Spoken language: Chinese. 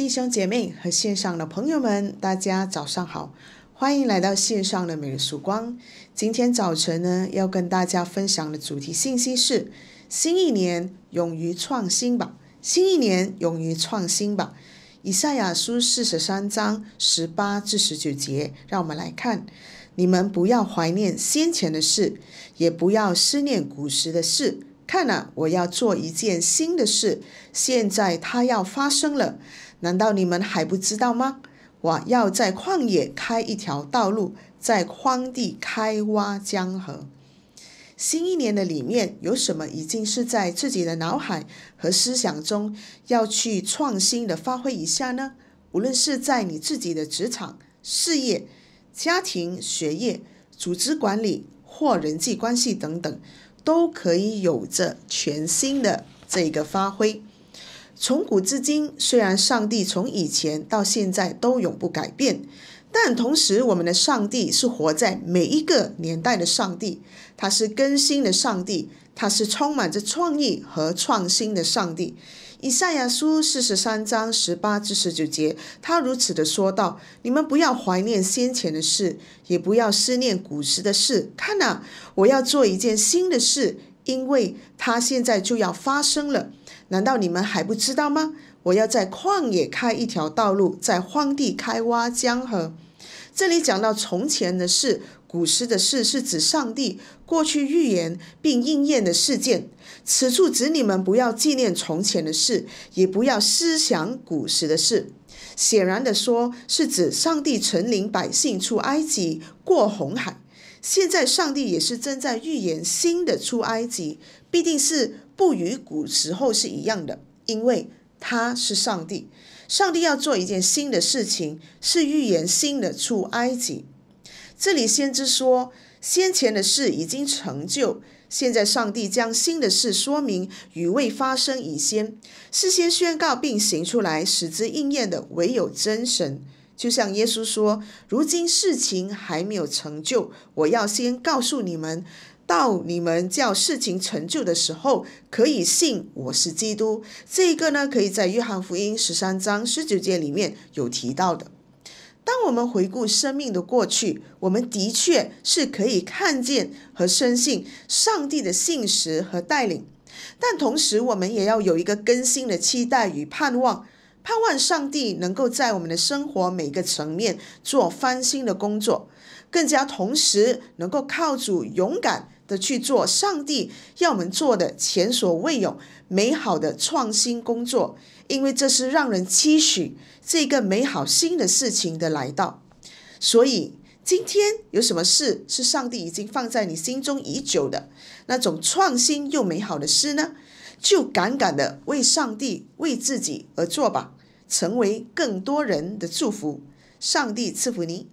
弟兄姐妹和线上的朋友们，大家早上好，欢迎来到线上的每日曙光。今天早晨呢，要跟大家分享的主题信息是：新一年，勇于创新吧！新一年，勇于创新吧！以赛亚书四十三章十八至十九节，让我们来看：你们不要怀念先前的事，也不要思念古时的事。看啊！我要做一件新的事，现在它要发生了，难道你们还不知道吗？我要在旷野开一条道路，在荒地开挖江河。新一年的里面有什么，已经是在自己的脑海和思想中要去创新的发挥一下呢？无论是在你自己的职场、事业、家庭、学业、组织管理或人际关系等等。都可以有着全新的这个发挥。从古至今，虽然上帝从以前到现在都永不改变。但同时，我们的上帝是活在每一个年代的上帝，他是更新的上帝，他是充满着创意和创新的上帝。以赛亚书四十三章十八至十九节，他如此的说道：“你们不要怀念先前的事，也不要思念古时的事。看呐，我要做一件新的事。”因为它现在就要发生了，难道你们还不知道吗？我要在旷野开一条道路，在荒地开挖江河。这里讲到从前的事，古时的事是指上帝过去预言并应验的事件。此处指你们不要纪念从前的事，也不要思想古时的事。显然的说，是指上帝成灵百姓出埃及过红海。现在上帝也是正在预言新的出埃及，必定是不与古时候是一样的，因为他是上帝。上帝要做一件新的事情，是预言新的出埃及。这里先知说，先前的事已经成就，现在上帝将新的事说明，与未发生以先，事先宣告并行出来，使之应验的，唯有真神。就像耶稣说：“如今事情还没有成就，我要先告诉你们，到你们叫事情成就的时候，可以信我是基督。”这一个呢，可以在约翰福音十三章十九节里面有提到的。当我们回顾生命的过去，我们的确是可以看见和深信上帝的信实和带领，但同时我们也要有一个更新的期待与盼望。盼望上帝能够在我们的生活每个层面做翻新的工作，更加同时能够靠主勇敢的去做上帝要我们做的前所未有美好的创新工作，因为这是让人期许这个美好新的事情的来到。所以今天有什么事是上帝已经放在你心中已久的那种创新又美好的事呢？就敢敢的为上帝为自己而做吧。成为更多人的祝福，上帝赐福你。